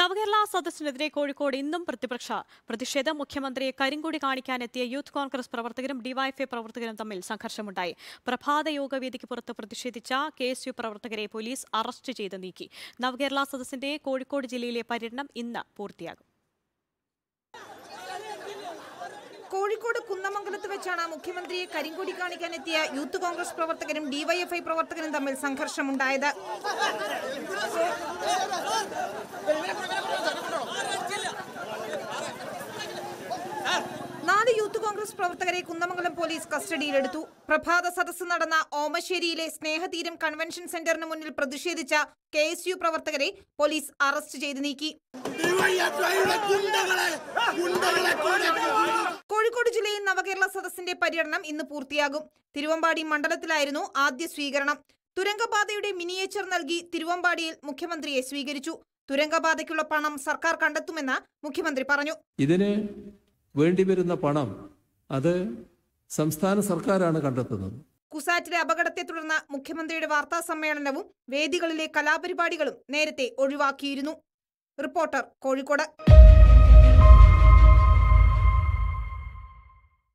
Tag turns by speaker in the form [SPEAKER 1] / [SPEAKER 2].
[SPEAKER 1] നവകേരള സദസ്സിനെതിരെ കോഴിക്കോട് ഇന്നും പ്രതിപക്ഷ പ്രതിഷേധം മുഖ്യമന്ത്രിയെ കരിങ്കൊടി കാണിക്കാനെത്തിയ യൂത്ത് കോൺഗ്രസ് പ്രവർത്തകരും ഡിവൈഎഫ്ഐ പ്രവർത്തകരും തമ്മിൽ സംഘർഷമുണ്ടായി പ്രഭാത യോഗവേദിക്ക് പുറത്ത് പ്രതിഷേധിച്ച കെ എസ് യു പ്രവർത്തകരെ പോലീസ് അറസ്റ്റ് ചെയ്ത് നീക്കി നവകേരള സദസ്സിന്റെ കോഴിക്കോട് ജില്ലയിലെ പര്യടനം ഇന്ന് പൂർത്തിയാകും
[SPEAKER 2] കോഴിക്കോട് കുന്നമംഗലത്ത് വെച്ചാണ് മുഖ്യമന്ത്രിയെ കരിങ്കൊടി കാണിക്കാനെത്തിയ യൂത്ത് കോൺഗ്രസ് പ്രവർത്തകരും ഡിവൈഎഫ്ഐ പ്രവർത്തകരും തമ്മിൽ സംഘർഷമുണ്ടായത് കോൺഗ്രസ് പ്രവർത്തകരെ കുന്നമംഗലം പോലീസ് കസ്റ്റഡിയിലെടുത്തു പ്രഭാത സദസ്സ് നടന്ന ഓമശ്ശേരിയിലെ സ്നേഹതീരം കൺവെൻഷൻ സെന്ററിന് മുന്നിൽ പ്രതിഷേധിച്ച കെ എസ് യു പ്രവർത്തകരെ പോലീസ് അറസ്റ്റ് ചെയ്ത് നീക്കി കോഴിക്കോട് ജില്ലയിൽ നവകേരള സദസ്സിന്റെ പര്യടനം ഇന്ന് പൂർത്തിയാകും തിരുവമ്പാടി മണ്ഡലത്തിലായിരുന്നു ആദ്യ സ്വീകരണം തുരങ്കപാതയുടെ മിനിയേച്ചർ നൽകി തിരുവമ്പാടിയിൽ മുഖ്യമന്ത്രിയെ സ്വീകരിച്ചു തുരങ്കപാതയ്ക്കുള്ള പണം സർക്കാർ കണ്ടെത്തുമെന്ന് മുഖ്യമന്ത്രി പറഞ്ഞു
[SPEAKER 3] ഇതിന് വേണ്ടിവരുന്ന പണം അത് സംസ്ഥാന സർക്കാരാണ് കണ്ടെത്തുന്നത്
[SPEAKER 2] കുസാറ്റിലെ അപകടത്തെ തുടർന്ന് മുഖ്യമന്ത്രിയുടെ വാർത്താ സമ്മേളനവും വേദികളിലെ കലാപരിപാടികളും നേരത്തെ ഒഴിവാക്കിയിരുന്നു റിപ്പോർട്ടർ കോഴിക്കോട്